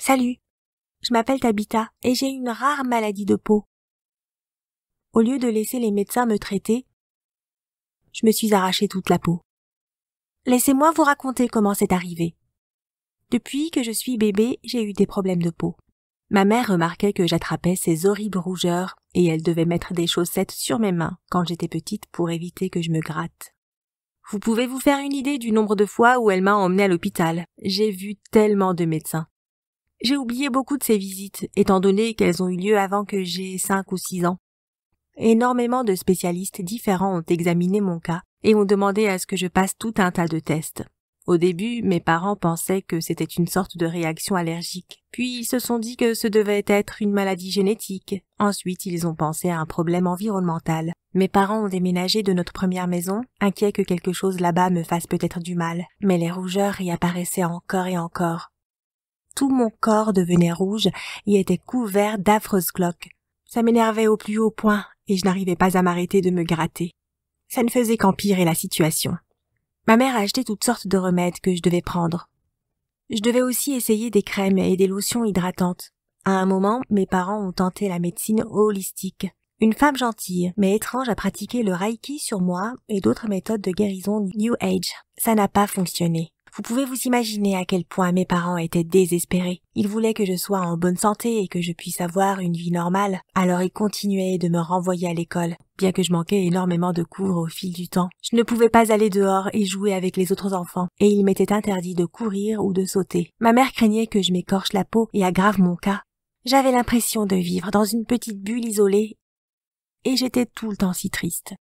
Salut. Je m'appelle Tabitha et j'ai une rare maladie de peau. Au lieu de laisser les médecins me traiter, je me suis arraché toute la peau. Laissez-moi vous raconter comment c'est arrivé. Depuis que je suis bébé, j'ai eu des problèmes de peau. Ma mère remarquait que j'attrapais ces horribles rougeurs et elle devait mettre des chaussettes sur mes mains quand j'étais petite pour éviter que je me gratte. Vous pouvez vous faire une idée du nombre de fois où elle m'a emmenée à l'hôpital. J'ai vu tellement de médecins. J'ai oublié beaucoup de ces visites, étant donné qu'elles ont eu lieu avant que j'aie cinq ou six ans. Énormément de spécialistes différents ont examiné mon cas et ont demandé à ce que je passe tout un tas de tests. Au début, mes parents pensaient que c'était une sorte de réaction allergique, puis ils se sont dit que ce devait être une maladie génétique. Ensuite, ils ont pensé à un problème environnemental. Mes parents ont déménagé de notre première maison, inquiets que quelque chose là-bas me fasse peut-être du mal, mais les rougeurs y apparaissaient encore et encore tout mon corps devenait rouge et était couvert d'affreuses cloques. Ça m'énervait au plus haut point et je n'arrivais pas à m'arrêter de me gratter. Ça ne faisait qu'empirer la situation. Ma mère a acheté toutes sortes de remèdes que je devais prendre. Je devais aussi essayer des crèmes et des lotions hydratantes. À un moment, mes parents ont tenté la médecine holistique. Une femme gentille, mais étrange, a pratiqué le Reiki sur moi et d'autres méthodes de guérison New Age. Ça n'a pas fonctionné. Vous pouvez vous imaginer à quel point mes parents étaient désespérés. Ils voulaient que je sois en bonne santé et que je puisse avoir une vie normale, alors ils continuaient de me renvoyer à l'école, bien que je manquais énormément de cours au fil du temps. Je ne pouvais pas aller dehors et jouer avec les autres enfants, et il m'était interdit de courir ou de sauter. Ma mère craignait que je m'écorche la peau et aggrave mon cas. J'avais l'impression de vivre dans une petite bulle isolée, et j'étais tout le temps si triste.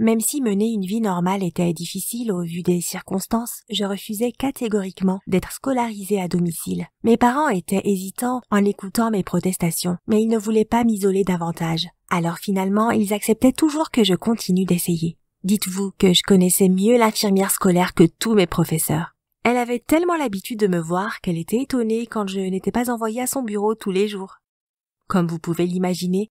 Même si mener une vie normale était difficile au vu des circonstances, je refusais catégoriquement d'être scolarisée à domicile. Mes parents étaient hésitants en écoutant mes protestations, mais ils ne voulaient pas m'isoler davantage. Alors finalement, ils acceptaient toujours que je continue d'essayer. Dites-vous que je connaissais mieux l'infirmière scolaire que tous mes professeurs. Elle avait tellement l'habitude de me voir qu'elle était étonnée quand je n'étais pas envoyée à son bureau tous les jours. Comme vous pouvez l'imaginer,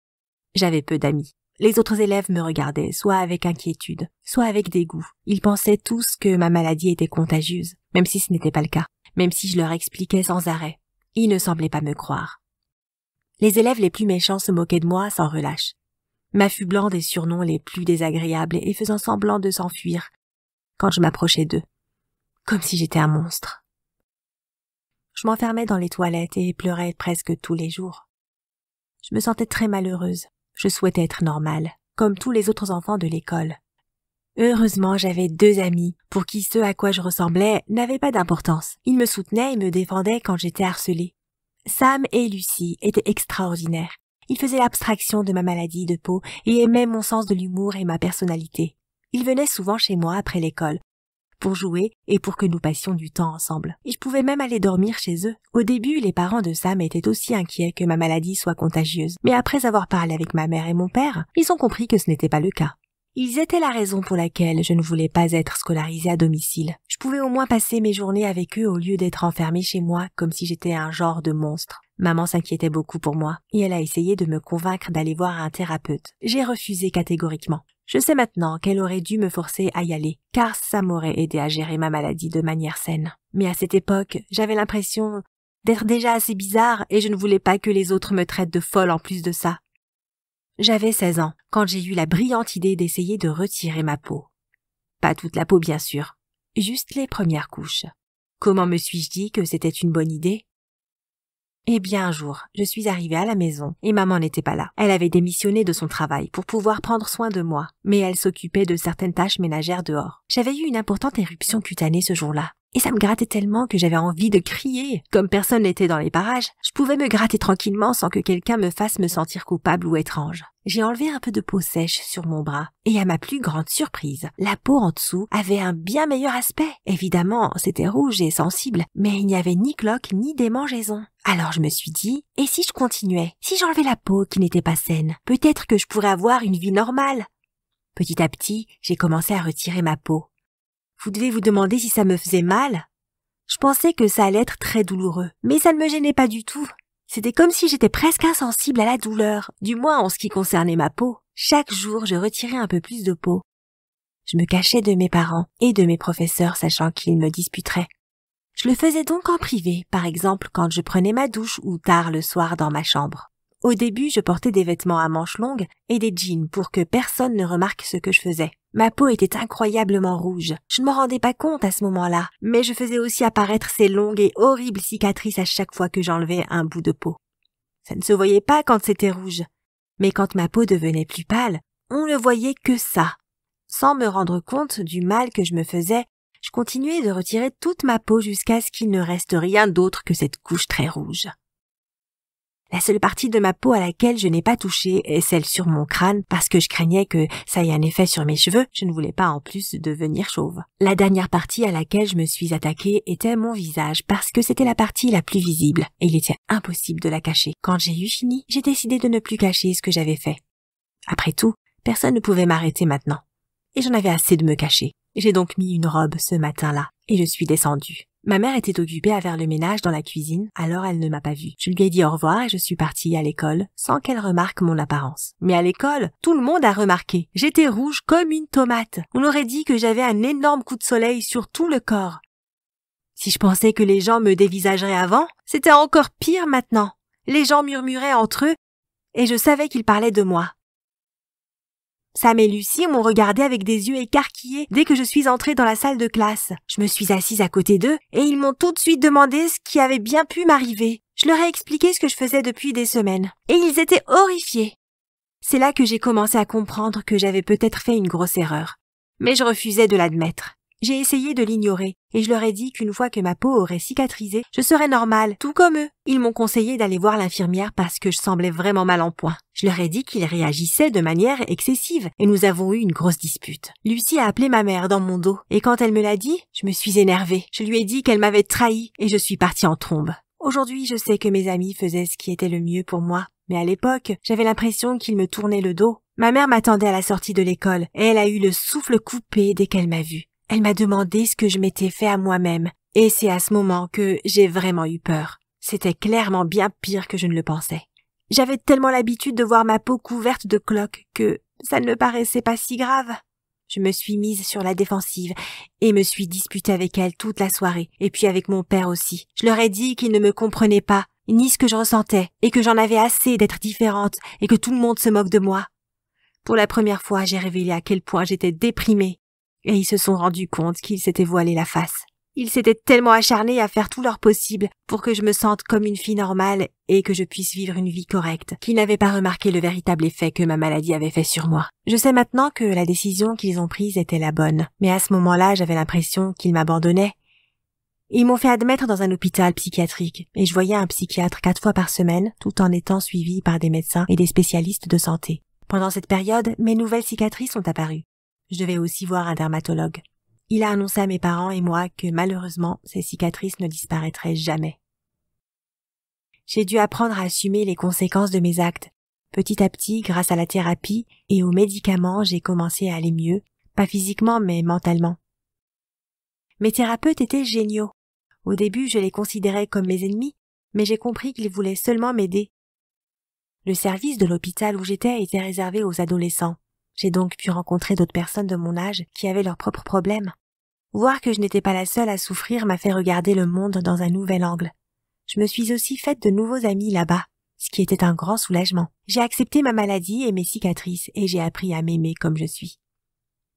j'avais peu d'amis. Les autres élèves me regardaient, soit avec inquiétude, soit avec dégoût. Ils pensaient tous que ma maladie était contagieuse, même si ce n'était pas le cas, même si je leur expliquais sans arrêt. Ils ne semblaient pas me croire. Les élèves les plus méchants se moquaient de moi sans relâche, m'affublant des surnoms les plus désagréables et faisant semblant de s'enfuir quand je m'approchais d'eux, comme si j'étais un monstre. Je m'enfermais dans les toilettes et pleurais presque tous les jours. Je me sentais très malheureuse, je souhaitais être normale, comme tous les autres enfants de l'école. Heureusement, j'avais deux amis, pour qui ce à quoi je ressemblais n'avait pas d'importance. Ils me soutenaient et me défendaient quand j'étais harcelée. Sam et Lucie étaient extraordinaires. Ils faisaient l'abstraction de ma maladie de peau et aimaient mon sens de l'humour et ma personnalité. Ils venaient souvent chez moi après l'école pour jouer et pour que nous passions du temps ensemble. Et je pouvais même aller dormir chez eux. Au début, les parents de Sam étaient aussi inquiets que ma maladie soit contagieuse. Mais après avoir parlé avec ma mère et mon père, ils ont compris que ce n'était pas le cas. Ils étaient la raison pour laquelle je ne voulais pas être scolarisée à domicile. Je pouvais au moins passer mes journées avec eux au lieu d'être enfermée chez moi comme si j'étais un genre de monstre. Maman s'inquiétait beaucoup pour moi, et elle a essayé de me convaincre d'aller voir un thérapeute. J'ai refusé catégoriquement. Je sais maintenant qu'elle aurait dû me forcer à y aller, car ça m'aurait aidé à gérer ma maladie de manière saine. Mais à cette époque, j'avais l'impression d'être déjà assez bizarre et je ne voulais pas que les autres me traitent de folle en plus de ça. J'avais 16 ans quand j'ai eu la brillante idée d'essayer de retirer ma peau. Pas toute la peau, bien sûr, juste les premières couches. Comment me suis-je dit que c'était une bonne idée eh bien, un jour, je suis arrivée à la maison et maman n'était pas là. Elle avait démissionné de son travail pour pouvoir prendre soin de moi, mais elle s'occupait de certaines tâches ménagères dehors. J'avais eu une importante éruption cutanée ce jour-là. Et ça me grattait tellement que j'avais envie de crier. Comme personne n'était dans les parages, je pouvais me gratter tranquillement sans que quelqu'un me fasse me sentir coupable ou étrange. J'ai enlevé un peu de peau sèche sur mon bras, et à ma plus grande surprise, la peau en dessous avait un bien meilleur aspect. Évidemment, c'était rouge et sensible, mais il n'y avait ni cloque ni démangeaison. Alors je me suis dit, et si je continuais Si j'enlevais la peau qui n'était pas saine, peut-être que je pourrais avoir une vie normale. Petit à petit, j'ai commencé à retirer ma peau, vous devez vous demander si ça me faisait mal. Je pensais que ça allait être très douloureux, mais ça ne me gênait pas du tout. C'était comme si j'étais presque insensible à la douleur, du moins en ce qui concernait ma peau. Chaque jour, je retirais un peu plus de peau. Je me cachais de mes parents et de mes professeurs, sachant qu'ils me disputeraient. Je le faisais donc en privé, par exemple quand je prenais ma douche ou tard le soir dans ma chambre. Au début, je portais des vêtements à manches longues et des jeans pour que personne ne remarque ce que je faisais. Ma peau était incroyablement rouge. Je ne m'en rendais pas compte à ce moment-là, mais je faisais aussi apparaître ces longues et horribles cicatrices à chaque fois que j'enlevais un bout de peau. Ça ne se voyait pas quand c'était rouge, mais quand ma peau devenait plus pâle, on ne voyait que ça. Sans me rendre compte du mal que je me faisais, je continuais de retirer toute ma peau jusqu'à ce qu'il ne reste rien d'autre que cette couche très rouge. La seule partie de ma peau à laquelle je n'ai pas touché est celle sur mon crâne parce que je craignais que ça ait un effet sur mes cheveux. Je ne voulais pas en plus devenir chauve. La dernière partie à laquelle je me suis attaquée était mon visage parce que c'était la partie la plus visible et il était impossible de la cacher. Quand j'ai eu fini, j'ai décidé de ne plus cacher ce que j'avais fait. Après tout, personne ne pouvait m'arrêter maintenant. Et j'en avais assez de me cacher. J'ai donc mis une robe ce matin-là et je suis descendue. Ma mère était occupée à faire le ménage dans la cuisine, alors elle ne m'a pas vue. Je lui ai dit au revoir et je suis partie à l'école, sans qu'elle remarque mon apparence. Mais à l'école, tout le monde a remarqué. J'étais rouge comme une tomate. On aurait dit que j'avais un énorme coup de soleil sur tout le corps. Si je pensais que les gens me dévisageraient avant, c'était encore pire maintenant. Les gens murmuraient entre eux, et je savais qu'ils parlaient de moi. Sam et Lucie m'ont regardé avec des yeux écarquillés dès que je suis entrée dans la salle de classe. Je me suis assise à côté d'eux et ils m'ont tout de suite demandé ce qui avait bien pu m'arriver. Je leur ai expliqué ce que je faisais depuis des semaines. Et ils étaient horrifiés. C'est là que j'ai commencé à comprendre que j'avais peut-être fait une grosse erreur. Mais je refusais de l'admettre. J'ai essayé de l'ignorer, et je leur ai dit qu'une fois que ma peau aurait cicatrisé, je serais normale, tout comme eux. Ils m'ont conseillé d'aller voir l'infirmière parce que je semblais vraiment mal en point. Je leur ai dit qu'ils réagissaient de manière excessive, et nous avons eu une grosse dispute. Lucie a appelé ma mère dans mon dos, et quand elle me l'a dit, je me suis énervée. Je lui ai dit qu'elle m'avait trahi, et je suis partie en trombe. Aujourd'hui, je sais que mes amis faisaient ce qui était le mieux pour moi, mais à l'époque, j'avais l'impression qu'ils me tournaient le dos. Ma mère m'attendait à la sortie de l'école, et elle a eu le souffle coupé dès qu'elle m'a vu. Elle m'a demandé ce que je m'étais fait à moi-même, et c'est à ce moment que j'ai vraiment eu peur. C'était clairement bien pire que je ne le pensais. J'avais tellement l'habitude de voir ma peau couverte de cloques que ça ne me paraissait pas si grave. Je me suis mise sur la défensive et me suis disputée avec elle toute la soirée, et puis avec mon père aussi. Je leur ai dit qu'ils ne me comprenaient pas, ni ce que je ressentais, et que j'en avais assez d'être différente, et que tout le monde se moque de moi. Pour la première fois, j'ai révélé à quel point j'étais déprimée et ils se sont rendus compte qu'ils s'étaient voilés la face. Ils s'étaient tellement acharnés à faire tout leur possible pour que je me sente comme une fille normale et que je puisse vivre une vie correcte, qu'ils n'avaient pas remarqué le véritable effet que ma maladie avait fait sur moi. Je sais maintenant que la décision qu'ils ont prise était la bonne, mais à ce moment-là j'avais l'impression qu'ils m'abandonnaient. Ils m'ont fait admettre dans un hôpital psychiatrique, et je voyais un psychiatre quatre fois par semaine, tout en étant suivi par des médecins et des spécialistes de santé. Pendant cette période, mes nouvelles cicatrices sont apparues je devais aussi voir un dermatologue. Il a annoncé à mes parents et moi que malheureusement ces cicatrices ne disparaîtraient jamais. J'ai dû apprendre à assumer les conséquences de mes actes. Petit à petit, grâce à la thérapie et aux médicaments, j'ai commencé à aller mieux, pas physiquement mais mentalement. Mes thérapeutes étaient géniaux. Au début, je les considérais comme mes ennemis, mais j'ai compris qu'ils voulaient seulement m'aider. Le service de l'hôpital où j'étais était réservé aux adolescents. J'ai donc pu rencontrer d'autres personnes de mon âge qui avaient leurs propres problèmes. Voir que je n'étais pas la seule à souffrir m'a fait regarder le monde dans un nouvel angle. Je me suis aussi faite de nouveaux amis là-bas, ce qui était un grand soulagement. J'ai accepté ma maladie et mes cicatrices et j'ai appris à m'aimer comme je suis.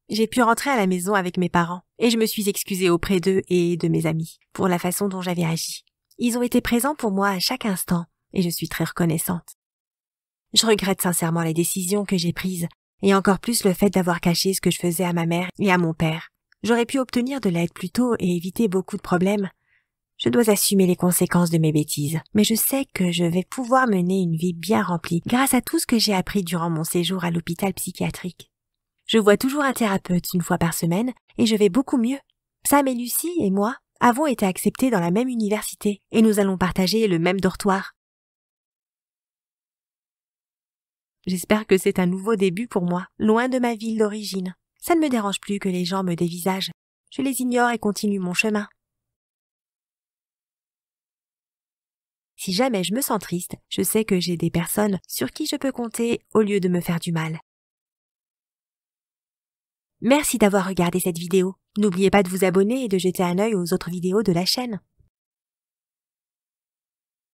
J'ai pu rentrer à la maison avec mes parents et je me suis excusée auprès d'eux et de mes amis pour la façon dont j'avais agi. Ils ont été présents pour moi à chaque instant et je suis très reconnaissante. Je regrette sincèrement les décisions que j'ai prises et encore plus le fait d'avoir caché ce que je faisais à ma mère et à mon père. J'aurais pu obtenir de l'aide plus tôt et éviter beaucoup de problèmes. Je dois assumer les conséquences de mes bêtises, mais je sais que je vais pouvoir mener une vie bien remplie grâce à tout ce que j'ai appris durant mon séjour à l'hôpital psychiatrique. Je vois toujours un thérapeute une fois par semaine, et je vais beaucoup mieux. Sam et Lucie et moi avons été acceptés dans la même université, et nous allons partager le même dortoir. J'espère que c'est un nouveau début pour moi, loin de ma ville d'origine. Ça ne me dérange plus que les gens me dévisagent. Je les ignore et continue mon chemin. Si jamais je me sens triste, je sais que j'ai des personnes sur qui je peux compter au lieu de me faire du mal. Merci d'avoir regardé cette vidéo. N'oubliez pas de vous abonner et de jeter un œil aux autres vidéos de la chaîne.